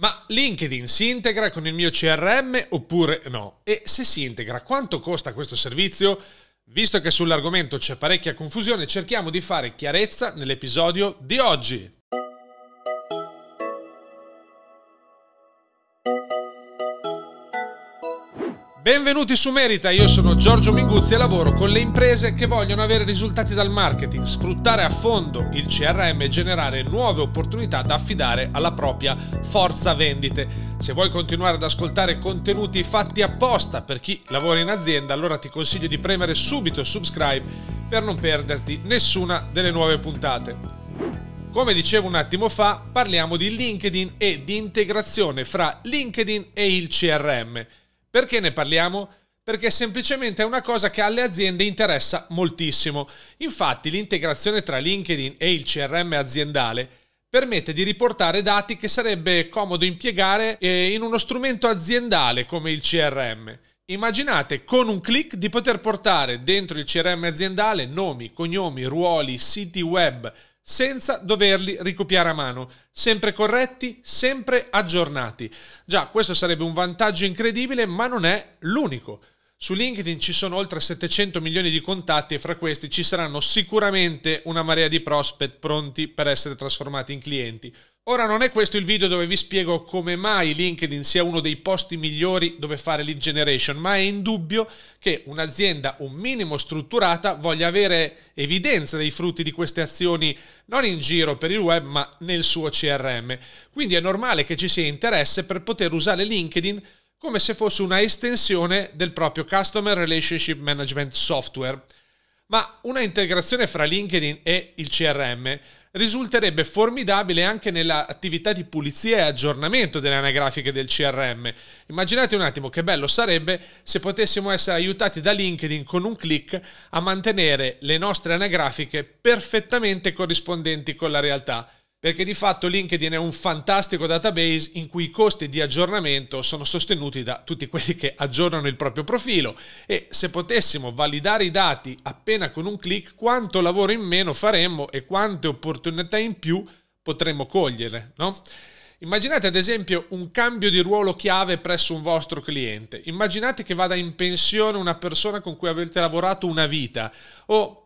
Ma LinkedIn si integra con il mio CRM oppure no? E se si integra, quanto costa questo servizio? Visto che sull'argomento c'è parecchia confusione, cerchiamo di fare chiarezza nell'episodio di oggi. Benvenuti su Merita, io sono Giorgio Minguzzi e lavoro con le imprese che vogliono avere risultati dal marketing, sfruttare a fondo il CRM e generare nuove opportunità da affidare alla propria forza vendite. Se vuoi continuare ad ascoltare contenuti fatti apposta per chi lavora in azienda, allora ti consiglio di premere subito subscribe per non perderti nessuna delle nuove puntate. Come dicevo un attimo fa, parliamo di LinkedIn e di integrazione fra LinkedIn e il CRM. Perché ne parliamo? Perché semplicemente è una cosa che alle aziende interessa moltissimo. Infatti l'integrazione tra LinkedIn e il CRM aziendale permette di riportare dati che sarebbe comodo impiegare eh, in uno strumento aziendale come il CRM. Immaginate con un clic di poter portare dentro il CRM aziendale nomi, cognomi, ruoli, siti web, senza doverli ricopiare a mano, sempre corretti, sempre aggiornati. Già, questo sarebbe un vantaggio incredibile, ma non è l'unico. Su LinkedIn ci sono oltre 700 milioni di contatti e fra questi ci saranno sicuramente una marea di prospect pronti per essere trasformati in clienti. Ora non è questo il video dove vi spiego come mai LinkedIn sia uno dei posti migliori dove fare lead generation, ma è indubbio che un'azienda un minimo strutturata voglia avere evidenza dei frutti di queste azioni non in giro per il web ma nel suo CRM. Quindi è normale che ci sia interesse per poter usare LinkedIn come se fosse una estensione del proprio Customer Relationship Management Software. Ma una integrazione fra LinkedIn e il CRM risulterebbe formidabile anche nell'attività di pulizia e aggiornamento delle anagrafiche del CRM. Immaginate un attimo che bello sarebbe se potessimo essere aiutati da LinkedIn con un clic a mantenere le nostre anagrafiche perfettamente corrispondenti con la realtà perché di fatto LinkedIn è un fantastico database in cui i costi di aggiornamento sono sostenuti da tutti quelli che aggiornano il proprio profilo e se potessimo validare i dati appena con un clic quanto lavoro in meno faremmo e quante opportunità in più potremmo cogliere, no? Immaginate ad esempio un cambio di ruolo chiave presso un vostro cliente. Immaginate che vada in pensione una persona con cui avete lavorato una vita o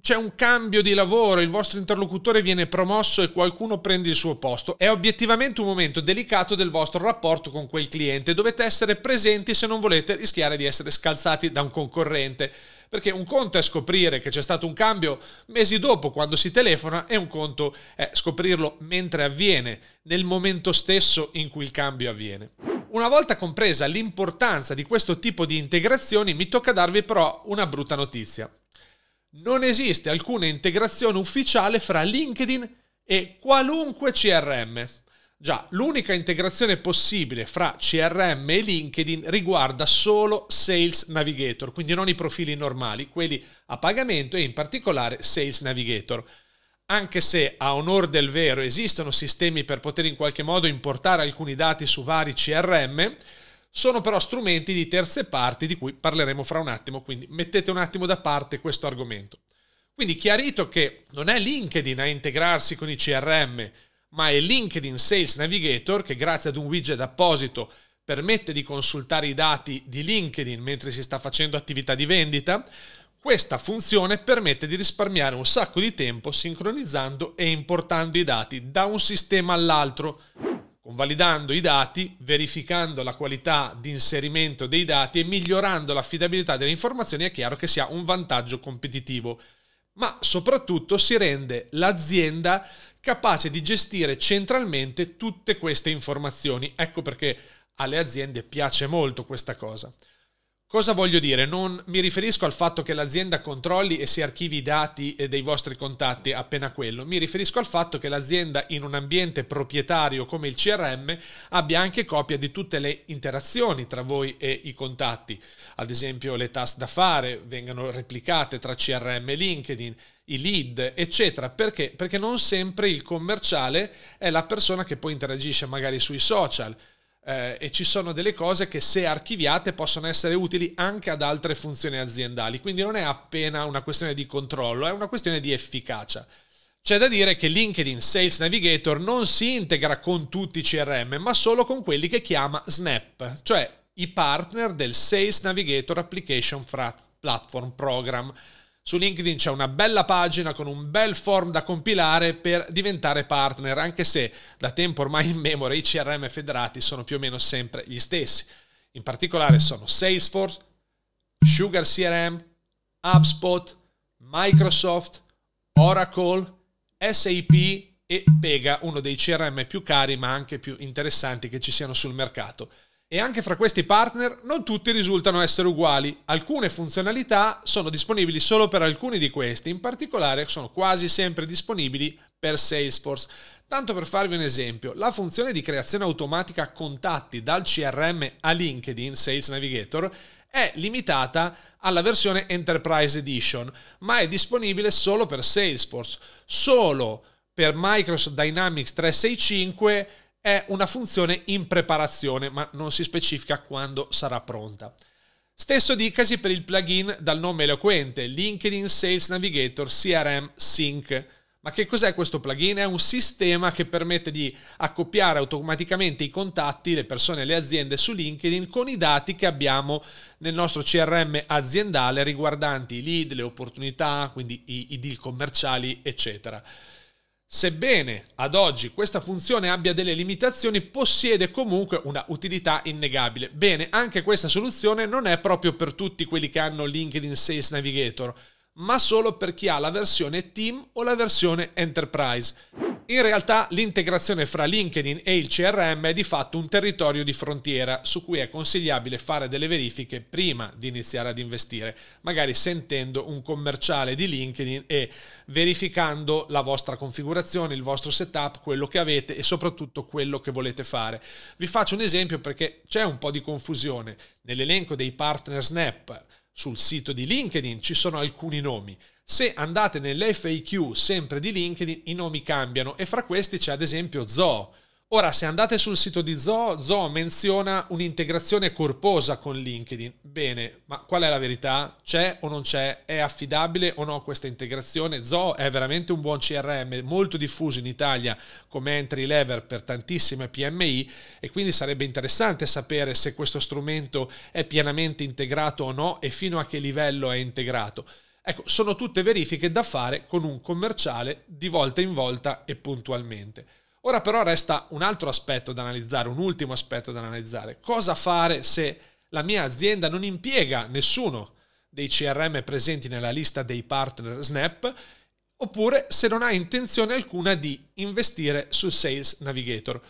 c'è un cambio di lavoro, il vostro interlocutore viene promosso e qualcuno prende il suo posto. È obiettivamente un momento delicato del vostro rapporto con quel cliente. Dovete essere presenti se non volete rischiare di essere scalzati da un concorrente. Perché un conto è scoprire che c'è stato un cambio mesi dopo quando si telefona e un conto è scoprirlo mentre avviene, nel momento stesso in cui il cambio avviene. Una volta compresa l'importanza di questo tipo di integrazioni, mi tocca darvi però una brutta notizia non esiste alcuna integrazione ufficiale fra LinkedIn e qualunque CRM. Già, l'unica integrazione possibile fra CRM e LinkedIn riguarda solo Sales Navigator, quindi non i profili normali, quelli a pagamento e in particolare Sales Navigator. Anche se a onor del vero esistono sistemi per poter in qualche modo importare alcuni dati su vari CRM, sono però strumenti di terze parti di cui parleremo fra un attimo, quindi mettete un attimo da parte questo argomento. Quindi chiarito che non è LinkedIn a integrarsi con i CRM, ma è LinkedIn Sales Navigator che grazie ad un widget apposito permette di consultare i dati di LinkedIn mentre si sta facendo attività di vendita, questa funzione permette di risparmiare un sacco di tempo sincronizzando e importando i dati da un sistema all'altro convalidando i dati, verificando la qualità di inserimento dei dati e migliorando l'affidabilità delle informazioni, è chiaro che si ha un vantaggio competitivo, ma soprattutto si rende l'azienda capace di gestire centralmente tutte queste informazioni. Ecco perché alle aziende piace molto questa cosa. Cosa voglio dire? Non mi riferisco al fatto che l'azienda controlli e si archivi i dati eh, dei vostri contatti appena quello, mi riferisco al fatto che l'azienda in un ambiente proprietario come il CRM abbia anche copia di tutte le interazioni tra voi e i contatti, ad esempio le task da fare vengano replicate tra CRM e LinkedIn, i lead, eccetera. Perché? Perché non sempre il commerciale è la persona che poi interagisce magari sui social eh, e ci sono delle cose che se archiviate possono essere utili anche ad altre funzioni aziendali, quindi non è appena una questione di controllo, è una questione di efficacia. C'è da dire che LinkedIn Sales Navigator non si integra con tutti i CRM, ma solo con quelli che chiama Snap, cioè i partner del Sales Navigator Application Platform Program su LinkedIn c'è una bella pagina con un bel form da compilare per diventare partner, anche se da tempo ormai in memoria i CRM federati sono più o meno sempre gli stessi. In particolare sono Salesforce, Sugar CRM, HubSpot, Microsoft, Oracle, SAP e Pega, uno dei CRM più cari ma anche più interessanti che ci siano sul mercato e anche fra questi partner non tutti risultano essere uguali. Alcune funzionalità sono disponibili solo per alcuni di questi, in particolare sono quasi sempre disponibili per Salesforce. Tanto per farvi un esempio, la funzione di creazione automatica contatti dal CRM a LinkedIn Sales Navigator è limitata alla versione Enterprise Edition, ma è disponibile solo per Salesforce, solo per Microsoft Dynamics 365 è una funzione in preparazione, ma non si specifica quando sarà pronta. Stesso dicasi per il plugin dal nome eloquente, LinkedIn Sales Navigator CRM Sync. Ma che cos'è questo plugin? È un sistema che permette di accoppiare automaticamente i contatti, le persone e le aziende su LinkedIn con i dati che abbiamo nel nostro CRM aziendale riguardanti i lead, le opportunità, quindi i, i deal commerciali, eccetera. Sebbene ad oggi questa funzione abbia delle limitazioni, possiede comunque una utilità innegabile. Bene, anche questa soluzione non è proprio per tutti quelli che hanno LinkedIn Sales Navigator, ma solo per chi ha la versione Team o la versione Enterprise. In realtà l'integrazione fra LinkedIn e il CRM è di fatto un territorio di frontiera su cui è consigliabile fare delle verifiche prima di iniziare ad investire, magari sentendo un commerciale di LinkedIn e verificando la vostra configurazione, il vostro setup, quello che avete e soprattutto quello che volete fare. Vi faccio un esempio perché c'è un po' di confusione nell'elenco dei partner Snap sul sito di LinkedIn ci sono alcuni nomi. Se andate nell'FAQ sempre di LinkedIn i nomi cambiano e fra questi c'è ad esempio Zoo Ora, se andate sul sito di Zoo, Zoo menziona un'integrazione corposa con LinkedIn. Bene, ma qual è la verità? C'è o non c'è? È affidabile o no questa integrazione? Zoo è veramente un buon CRM, molto diffuso in Italia come entry lever per tantissime PMI e quindi sarebbe interessante sapere se questo strumento è pienamente integrato o no e fino a che livello è integrato. Ecco, sono tutte verifiche da fare con un commerciale di volta in volta e puntualmente. Ora però resta un altro aspetto da analizzare, un ultimo aspetto da analizzare. Cosa fare se la mia azienda non impiega nessuno dei CRM presenti nella lista dei partner Snap oppure se non ha intenzione alcuna di investire sul Sales Navigator?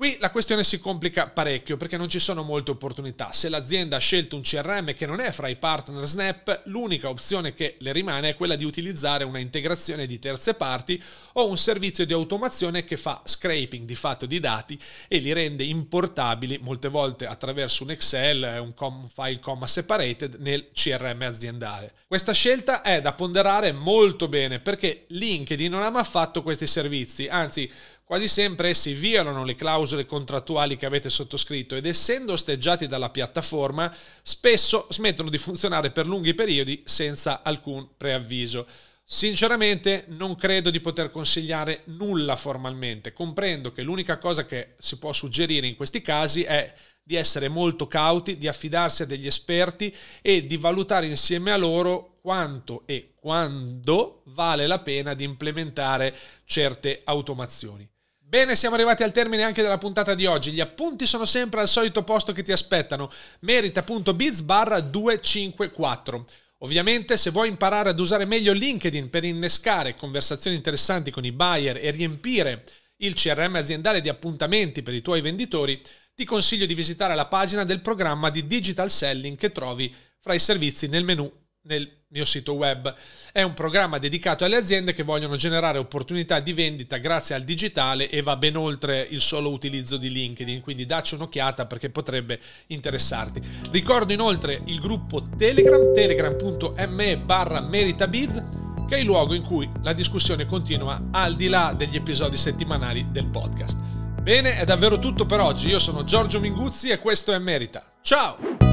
Qui la questione si complica parecchio perché non ci sono molte opportunità. Se l'azienda ha scelto un CRM che non è fra i partner Snap, l'unica opzione che le rimane è quella di utilizzare una integrazione di terze parti o un servizio di automazione che fa scraping di fatto di dati e li rende importabili molte volte attraverso un Excel, un com file comma separated nel CRM aziendale. Questa scelta è da ponderare molto bene perché LinkedIn non ha mai fatto questi servizi, anzi Quasi sempre essi violano le clausole contrattuali che avete sottoscritto ed essendo osteggiati dalla piattaforma, spesso smettono di funzionare per lunghi periodi senza alcun preavviso. Sinceramente non credo di poter consigliare nulla formalmente, comprendo che l'unica cosa che si può suggerire in questi casi è di essere molto cauti, di affidarsi a degli esperti e di valutare insieme a loro quanto e quando vale la pena di implementare certe automazioni. Bene, siamo arrivati al termine anche della puntata di oggi. Gli appunti sono sempre al solito posto che ti aspettano, merita.biz barra 254. Ovviamente, se vuoi imparare ad usare meglio LinkedIn per innescare conversazioni interessanti con i buyer e riempire il CRM aziendale di appuntamenti per i tuoi venditori, ti consiglio di visitare la pagina del programma di digital selling che trovi fra i servizi nel menu nel mio sito web. È un programma dedicato alle aziende che vogliono generare opportunità di vendita grazie al digitale e va ben oltre il solo utilizzo di LinkedIn, quindi dacci un'occhiata perché potrebbe interessarti. Ricordo inoltre il gruppo Telegram, telegram.me barra meritabiz, che è il luogo in cui la discussione continua al di là degli episodi settimanali del podcast. Bene, è davvero tutto per oggi. Io sono Giorgio Minguzzi e questo è Merita. Ciao!